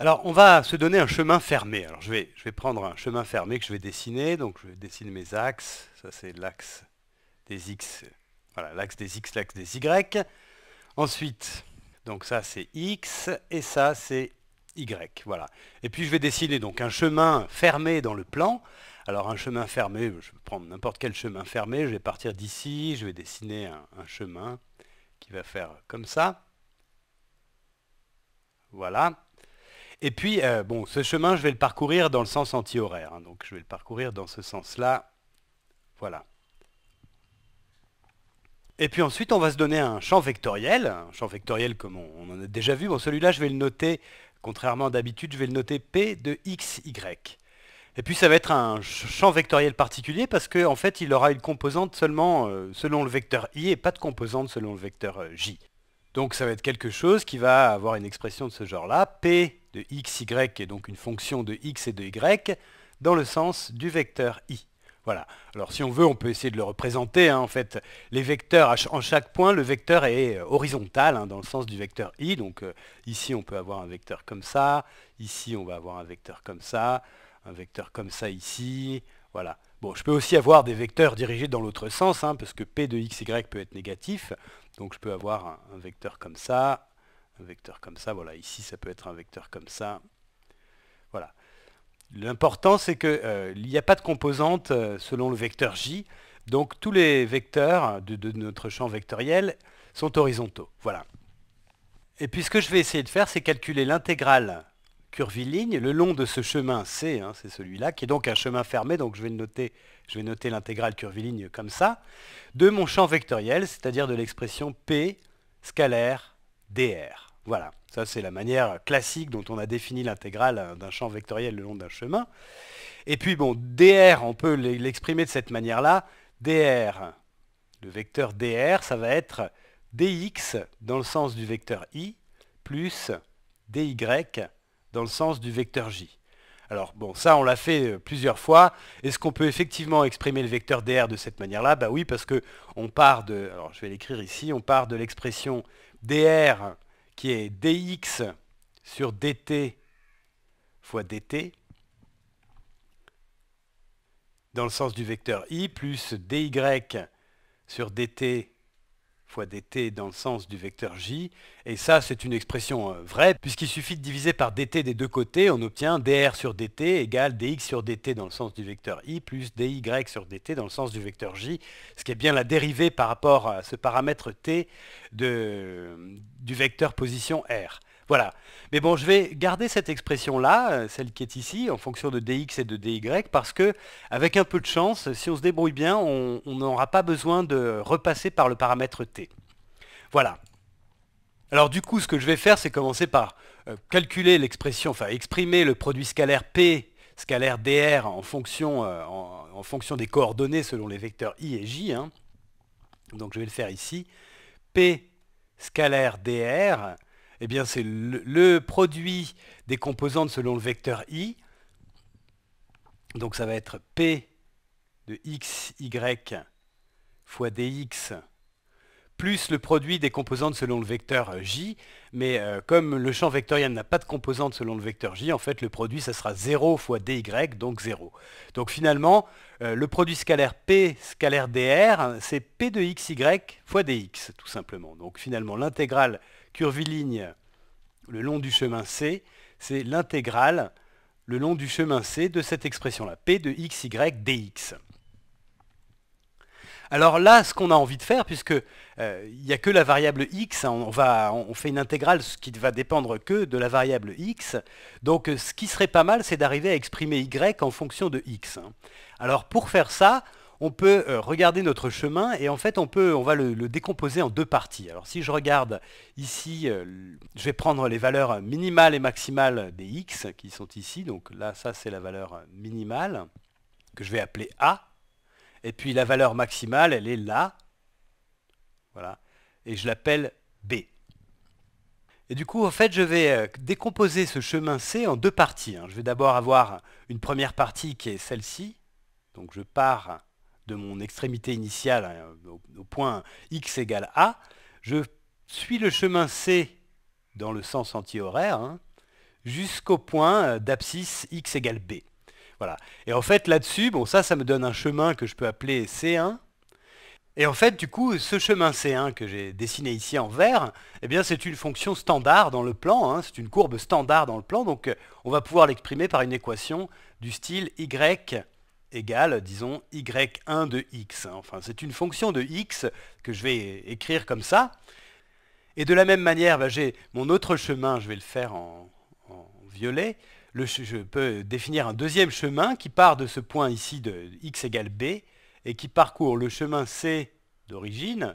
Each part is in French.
Alors, on va se donner un chemin fermé. Alors, je vais, prendre un chemin fermé que je vais dessiner. Donc, je dessine mes axes. Ça, c'est l'axe des X. Voilà, l'axe des X, l'axe des Y. Ensuite, donc ça, c'est X. Et ça, c'est Y. Voilà. Et puis, je vais dessiner donc un chemin fermé dans le plan. Alors, un chemin fermé, je vais prendre n'importe quel chemin fermé. Je vais partir d'ici. Je vais dessiner un chemin qui va faire comme ça. Voilà. Et puis, euh, bon, ce chemin, je vais le parcourir dans le sens antihoraire. Hein, donc, je vais le parcourir dans ce sens-là. Voilà. Et puis ensuite, on va se donner un champ vectoriel. Un champ vectoriel comme on, en a déjà vu. Bon, celui-là, je vais le noter, contrairement d'habitude, je vais le noter P de x, y. Et puis ça va être un champ vectoriel particulier parce qu'en fait il aura une composante seulement euh, selon le vecteur i et pas de composante selon le vecteur euh, j. Donc ça va être quelque chose qui va avoir une expression de ce genre-là, p de x, y, est donc une fonction de x et de y, dans le sens du vecteur i. Voilà. Alors si on veut, on peut essayer de le représenter. Hein. En fait, les vecteurs, en chaque point, le vecteur est euh, horizontal, hein, dans le sens du vecteur i. Donc euh, ici, on peut avoir un vecteur comme ça. Ici, on va avoir un vecteur comme ça. Un vecteur comme ça ici. Voilà. Bon, je peux aussi avoir des vecteurs dirigés dans l'autre sens, hein, parce que p de x, y peut être négatif. Donc je peux avoir un vecteur comme ça, un vecteur comme ça, voilà, ici ça peut être un vecteur comme ça, voilà. L'important c'est qu'il euh, n'y a pas de composante euh, selon le vecteur J, donc tous les vecteurs de, notre champ vectoriel sont horizontaux, voilà. Et puis ce que je vais essayer de faire, c'est calculer l'intégrale curviligne le long de ce chemin C, hein, c'est celui-là, qui est donc un chemin fermé, donc je vais noter, je vais noter l'intégrale curviligne comme ça, de mon champ vectoriel, c'est-à-dire de l'expression P scalaire dr. Voilà, ça c'est la manière classique dont on a défini l'intégrale euh, d'un champ vectoriel le long d'un chemin. Et puis bon, dr, on peut l'exprimer de cette manière-là. dr, le vecteur dr, ça va être dx dans le sens du vecteur i plus dy dans le sens du vecteur j. Alors bon, ça on l'a fait euh, plusieurs fois. Est-ce qu'on peut effectivement exprimer le vecteur dr de cette manière-là Bah oui, parce que on part de, alors je vais l'écrire ici, on part de l'expression dr qui est dx sur dt fois dt dans le sens du vecteur i plus dy sur dt fois dt dans le sens du vecteur j. Et ça, c'est une expression euh, vraie, puisqu'il suffit de diviser par dt des deux côtés, on obtient dr sur dt égale dx sur dt dans le sens du vecteur i, plus dy sur dt dans le sens du vecteur j, ce qui est bien la dérivée par rapport à ce paramètre t de, du vecteur position r. Voilà. Mais bon, je vais garder cette expression-là, euh, celle qui est ici, en fonction de dx et de dy, parce que, avec un peu de chance, si on se débrouille bien, on n'aura pas besoin de repasser par le paramètre t. Voilà. Alors du coup, ce que je vais faire, c'est commencer par euh, calculer l'expression, enfin exprimer le produit scalaire P scalaire dr en fonction, euh, fonction, des coordonnées selon les vecteurs i et j. Hein. Donc je vais le faire ici. P scalaire dr eh bien c'est le, produit des composantes selon le vecteur i. Donc ça va être p de x, y fois dx plus le produit des composantes selon le vecteur j. Mais euh, comme le champ vectoriel n'a pas de composante selon le vecteur j, en fait le produit ça sera 0 fois dy, donc 0. Donc finalement, euh, le produit scalaire p scalaire dr, c'est p de xy fois dx, tout simplement. Donc finalement, l'intégrale curviligne le long du chemin C, c'est l'intégrale le long du chemin C de cette expression-là, P de x, y, dx. Alors là, ce qu'on a envie de faire, puisque il euh, n'y a que la variable x, hein, on, va, on, fait une intégrale ce qui ne va dépendre que de la variable x, donc ce qui serait pas mal, c'est d'arriver à exprimer y en fonction de x. Hein. Alors pour faire ça, on peut euh, regarder notre chemin et en fait on, peut, on va le, le décomposer en deux parties. Alors si je regarde ici, euh, je vais prendre les valeurs minimales et maximales des x qui sont ici. Donc là, ça c'est la valeur minimale que je vais appeler a. Et puis la valeur maximale, elle est là. Voilà. Et je l'appelle b. Et du coup, en fait, je vais euh, décomposer ce chemin C en deux parties. Hein. Je vais d'abord avoir une première partie qui est celle-ci. Donc je pars de mon extrémité initiale hein, au, point x égale a, je suis le chemin C dans le sens antihoraire hein, jusqu'au point euh, d'abscisse x égale b. Voilà. Et en fait, là-dessus, bon, ça, ça me donne un chemin que je peux appeler C1. Et en fait, du coup, ce chemin C1 que j'ai dessiné ici en vert, eh bien, c'est une fonction standard dans le plan, hein, c'est une courbe standard dans le plan, donc euh, on va pouvoir l'exprimer par une équation du style y égale, disons, y1 de x. Enfin, c'est une fonction de x que je vais écrire comme ça. Et de la même manière, ben, j'ai mon autre chemin, je vais le faire en, violet. je peux définir un deuxième chemin qui part de ce point ici de x égale b et qui parcourt le chemin C d'origine,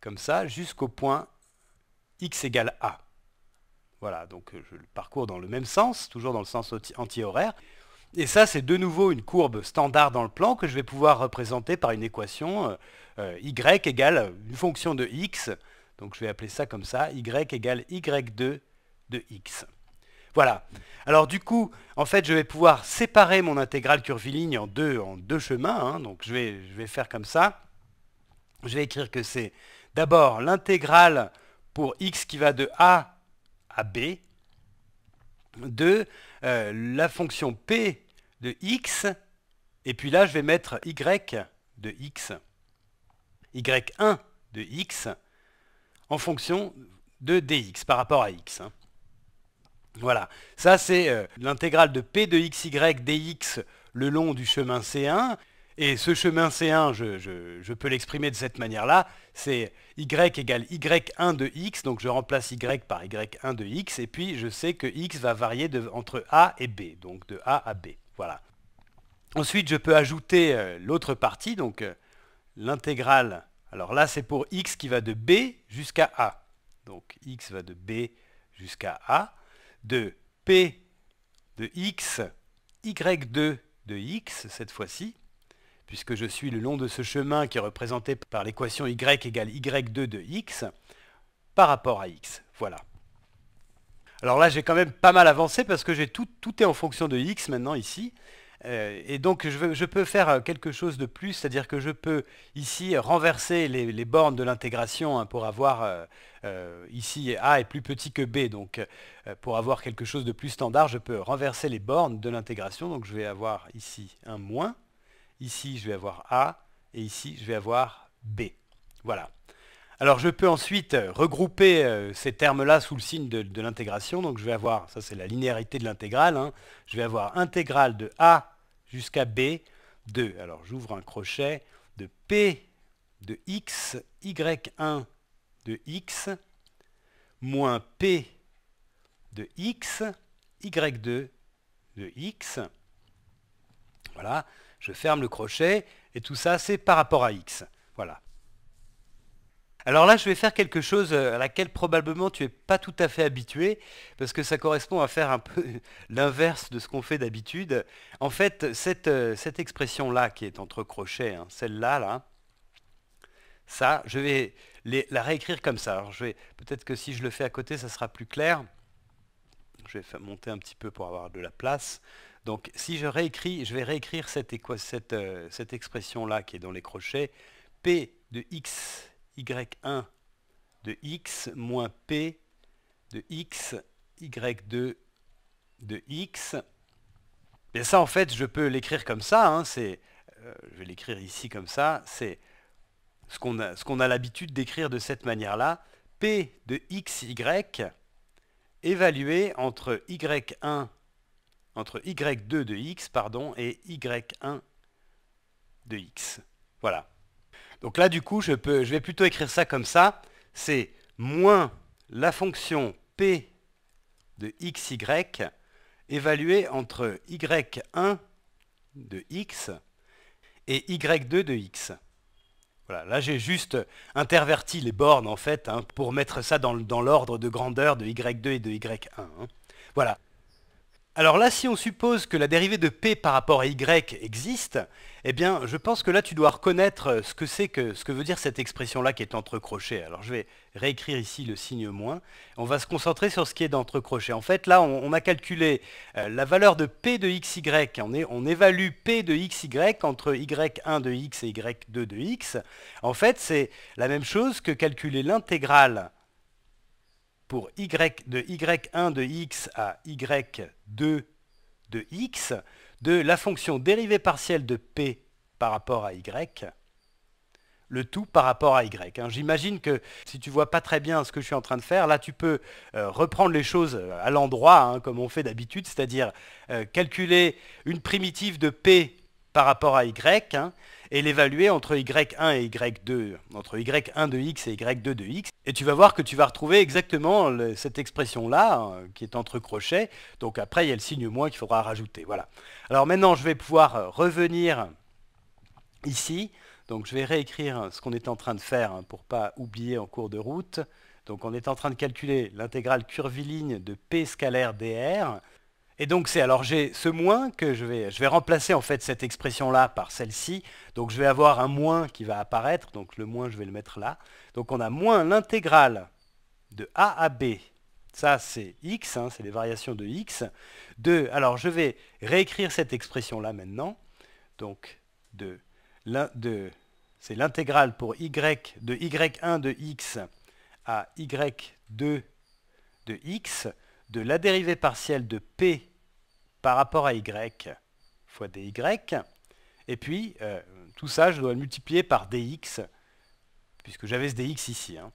comme ça, jusqu'au point x égale a. Voilà, donc euh, je le parcours dans le même sens, toujours dans le sens anti-horaire. Et ça, c'est de nouveau une courbe standard dans le plan que je vais pouvoir représenter par une équation euh, euh, y égale une fonction de x. Donc je vais appeler ça comme ça, y égale y2 de x. Voilà. Alors du coup, en fait, je vais pouvoir séparer mon intégrale curviligne en deux, en deux chemins. Hein. Donc je vais faire comme ça. Je vais écrire que c'est d'abord l'intégrale pour x qui va de a à b, de euh, la fonction p de x, et puis là je vais mettre y de x, y1 de x, en fonction de dx par rapport à x. Hein. Voilà, ça c'est euh, l'intégrale de p de x, y, dx le long du chemin C1. Et ce chemin C1, je peux l'exprimer de cette manière-là, c'est y égale y1 de x, donc je remplace y par y1 de x, et puis je sais que x va varier entre a et b, donc de a à b. Voilà. Ensuite, je peux ajouter euh, l'autre partie, donc euh, l'intégrale. Alors là, c'est pour x qui va de b jusqu'à a. Donc x va de b jusqu'à a, de p de x, y2 de x cette fois-ci, puisque je suis le long de ce chemin qui est représenté par l'équation y égale y2 de x par rapport à x. Voilà. Alors là, j'ai quand même pas mal avancé parce que tout, tout est en fonction de x maintenant ici. Euh, et donc, je, peux faire quelque chose de plus, c'est-à-dire que je peux ici renverser les, bornes de l'intégration hein, pour avoir euh, euh, ici a est plus petit que b. Donc, pour avoir quelque chose de plus standard, je peux renverser les bornes de l'intégration. Donc, je vais avoir ici un moins Ici, je vais avoir A. Et ici, je vais avoir B. Voilà. Alors, je peux ensuite euh, regrouper euh, ces termes-là sous le signe de, l'intégration. Donc, je vais avoir, ça c'est la linéarité de l'intégrale. Hein. Je vais avoir intégrale de A jusqu'à B de, alors j'ouvre un crochet, de P de X, Y1 de X, moins P de X, Y2 de X. Voilà je ferme le crochet, et tout ça, c'est par rapport à x. Voilà. Alors là, je vais faire quelque chose euh, à laquelle probablement tu n'es pas tout à fait habitué, parce que ça correspond à faire un peu l'inverse de ce qu'on fait d'habitude. En fait, cette, euh, expression-là qui est entre crochets, hein, celle-là, là, ça, je vais la réécrire comme ça. Alors, je vais peut-être que si je le fais à côté, ça sera plus clair. Je vais monter un petit peu pour avoir de la place. Donc si je réécris, je vais réécrire euh, cette, expression-là qui est dans les crochets, P de x, y1 de x moins P de x, y2 de x. ça, en fait, je peux l'écrire comme ça. Hein. Euh, je vais l'écrire ici comme ça. C'est ce qu'on a, a l'habitude d'écrire de cette manière-là. P de x, y évalué entre y1 entre y2 de x pardon, et y1 de x. Voilà. Donc là, du coup, je, peux, je vais plutôt écrire ça comme ça. C'est moins la fonction p de xy évaluée entre y1 de x et y2 de x. Voilà, là j'ai juste interverti les bornes en fait hein, pour mettre ça dans, l'ordre de grandeur de y2 et de y1. Hein. Voilà. Alors là, si on suppose que la dérivée de P par rapport à Y existe, eh bien, je pense que là, tu dois reconnaître ce que c'est que, ce que veut dire cette expression-là qui est entrecrochée. Alors, je vais réécrire ici le signe moins. On va se concentrer sur ce qui est entre En fait, là, on, a calculé euh, la valeur de P de XY. On, on évalue P de XY entre Y1 de X et Y2 de X. En fait, c'est la même chose que calculer l'intégrale pour y de y1 de x à y2 de x de la fonction dérivée partielle de p par rapport à y, le tout par rapport à y. Hein, j'imagine que si tu vois pas très bien ce que je suis en train de faire, là tu peux euh, reprendre les choses euh, à l'endroit, hein, comme on fait d'habitude, c'est-à-dire euh, calculer une primitive de p par rapport à y, hein, et l'évaluer entre y1 et y2, entre y1 de x et y2 de x. Et tu vas voir que tu vas retrouver exactement cette expression-là, euh, qui est entre crochets. Donc après, il y a le signe moins qu'il faudra rajouter. Voilà. Alors maintenant, je vais pouvoir euh, revenir ici. Donc je vais réécrire ce qu'on est en train de faire hein, pour ne pas oublier en cours de route. Donc on est en train de calculer l'intégrale curviligne de P scalaire dr. Et donc c'est alors j'ai ce moins que je vais je vais remplacer en fait cette expression là par celle-ci. Donc je vais avoir un moins qui va apparaître. Donc le moins je vais le mettre là. Donc on a moins l'intégrale de a à b. Ça c'est x, hein, c'est les variations de x. De alors je vais réécrire cette expression là maintenant. Donc de de c'est l'intégrale pour y de y1 de x à y2 de x de la dérivée partielle de p par rapport à y fois dy. Et puis, euh, tout ça, je dois le multiplier par dx, puisque j'avais ce dx ici. Hein.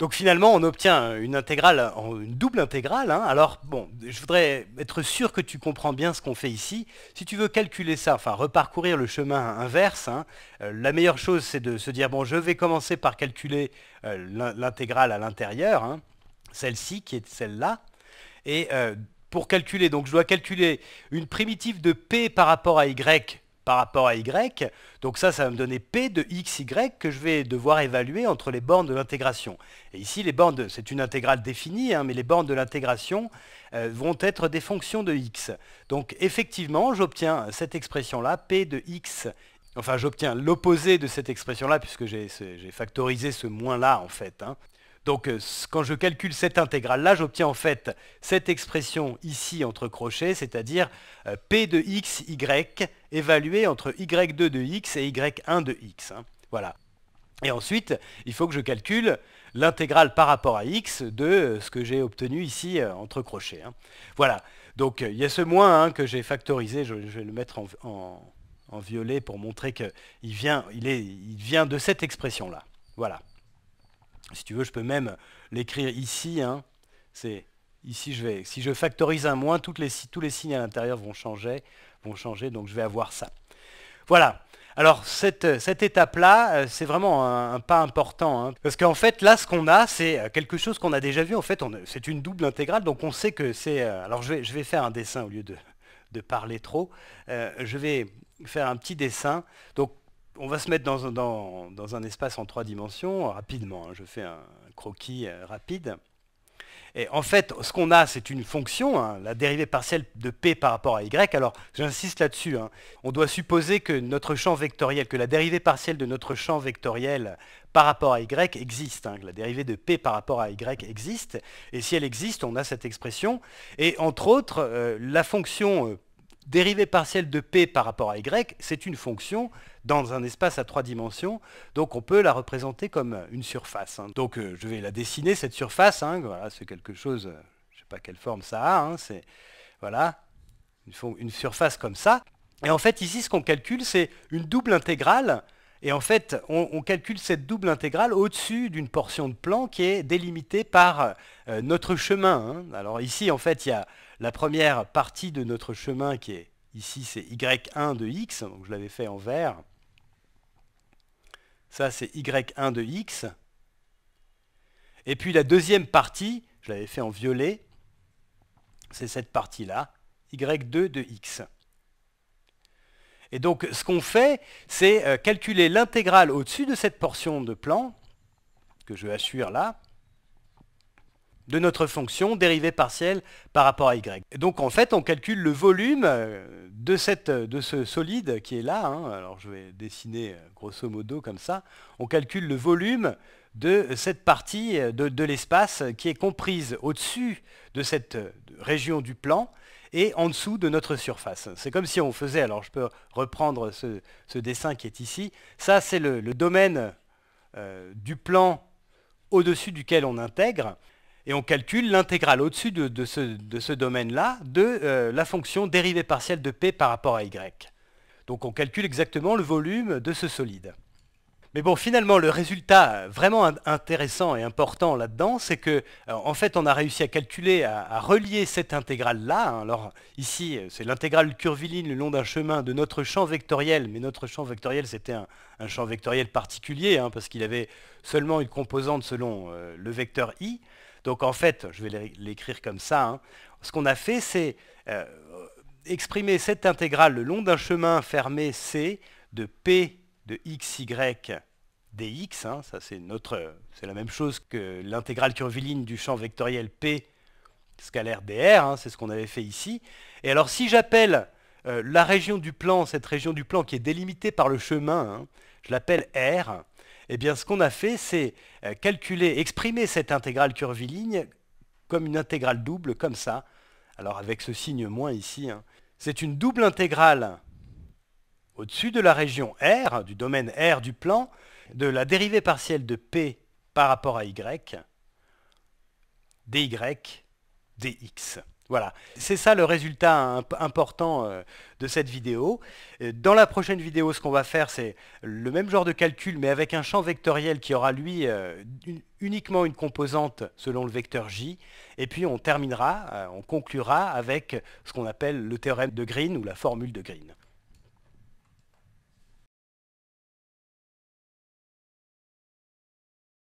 Donc finalement, on obtient une intégrale, une double intégrale. Hein. Alors bon, je voudrais être sûr que tu comprends bien ce qu'on fait ici. Si tu veux calculer ça, enfin reparcourir le chemin inverse, hein, euh, la meilleure chose c'est de se dire, bon, je vais commencer par calculer euh, l'intégrale à l'intérieur, celle-ci qui est celle-là. Et pour calculer. Donc je dois calculer une primitive de P par rapport à Y par rapport à y, donc ça, ça va me donner p de x, y que je vais devoir évaluer entre les bornes de l'intégration. Et ici, les bornes, c'est une intégrale définie, hein, mais les bornes de l'intégration euh, vont être des fonctions de x. Donc effectivement, j'obtiens cette expression-là, p de x, enfin j'obtiens l'opposé de cette expression-là, puisque j'ai factorisé ce moins-là en fait. Hein. Donc euh, quand je calcule cette intégrale-là, j'obtiens en fait cette expression ici entre crochets, c'est-à-dire euh, P de x, y, évalué entre y2 de x et y1 de x. Hein. Voilà. Et ensuite, il faut que je calcule l'intégrale par rapport à x de euh, ce que j'ai obtenu ici entre crochets. Hein. Voilà. Donc il y a ce moins que j'ai factorisé, je, vais le mettre en, violet pour montrer qu'il il vient de cette expression-là. Voilà. Si tu veux, je peux même l'écrire ici. Hein. C'est ici, je vais, si je factorise un moins, toutes les, tous les signes à l'intérieur vont changer, vont changer, donc je vais avoir ça. Voilà. Alors cette, cette étape-là, euh, c'est vraiment un, pas important, hein. parce qu'en fait là, ce qu'on a, c'est euh, quelque chose qu'on a déjà vu. En fait, c'est une double intégrale, donc on sait que c'est. Euh, alors je vais, je vais faire un dessin au lieu de, parler trop. je vais faire un petit dessin. Donc on va se mettre dans, un espace en trois dimensions, rapidement, hein. je fais un croquis euh, rapide. Et en fait, ce qu'on a, c'est une fonction, hein, la dérivée partielle de p par rapport à y. Alors, j'insiste là-dessus. Hein. On doit supposer que notre champ vectoriel, que la dérivée partielle de notre champ vectoriel par rapport à y existe, la dérivée de p par rapport à y existe. Et si elle existe, on a cette expression. Et entre autres, euh, la fonction euh, dérivée partielle de p par rapport à y, c'est une fonction dans un espace à trois dimensions, donc on peut la représenter comme une surface. Hein. Donc euh, je vais la dessiner, cette surface, hein. voilà, c'est quelque chose, euh, je ne sais pas quelle forme ça a, hein. c'est voilà, une, surface comme ça. Et en fait ici ce qu'on calcule c'est une double intégrale, et en fait on, calcule cette double intégrale au-dessus d'une portion de plan qui est délimitée par euh, notre chemin. Alors ici en fait il y a la première partie de notre chemin qui est ici, c'est y1 de x, donc je l'avais fait en vert. Ça, c'est y1 de x. Et puis la deuxième partie, je l'avais fait en violet, c'est cette partie-là, y2 de x. Et donc ce qu'on fait, c'est euh, calculer l'intégrale au-dessus de cette portion de plan, que je vais assurer là, de notre fonction dérivée partielle par rapport à y. donc en fait, on calcule le volume euh, de, cette, euh, de ce solide qui est là. Hein. Alors je vais dessiner euh, grosso modo comme ça. On calcule le volume de cette partie de, l'espace qui est comprise au-dessus de cette région du plan et en dessous de notre surface. C'est comme si on faisait, alors je peux reprendre ce, dessin qui est ici, ça c'est le, domaine du plan au-dessus duquel on intègre et on calcule l'intégrale au-dessus de, ce, domaine-là de euh, la fonction dérivée partielle de p par rapport à y. Donc on calcule exactement le volume de ce solide. Mais bon, finalement, le résultat vraiment intéressant et important là-dedans, c'est que, euh, en fait, on a réussi à calculer, à, relier cette intégrale-là. Hein. alors, ici, euh, c'est l'intégrale Curviline le long d'un chemin de notre champ vectoriel, mais notre champ vectoriel, c'était un, champ vectoriel particulier, hein, parce qu'il avait seulement une composante selon le vecteur i. Donc en fait, je vais l'écrire comme ça, hein. ce qu'on a fait, c'est euh, exprimer cette intégrale le long d'un chemin fermé C de P de xy dx, hein. ça c'est notre, c'est la même chose que l'intégrale curviligne du champ vectoriel P scalaire dr, hein. c'est ce qu'on avait fait ici. Et alors si j'appelle euh, la région du plan, cette région du plan qui est délimitée par le chemin, je l'appelle R, eh bien, ce qu'on a fait, c'est euh, calculer, exprimer cette intégrale curviligne comme une intégrale double, comme ça. Alors avec ce signe moins ici. Hein. C'est une double intégrale au-dessus de la région R, hein, du domaine R du plan, de la dérivée partielle de P par rapport à Y, dy, dx. Voilà, c'est ça le résultat important euh, de cette vidéo. Dans la prochaine vidéo, ce qu'on va faire, c'est le même genre de calcul, mais avec un champ vectoriel qui aura, lui, euh, uniquement une composante selon le vecteur J. Et puis on terminera, euh, on conclura avec ce qu'on appelle le théorème de Green ou la formule de Green.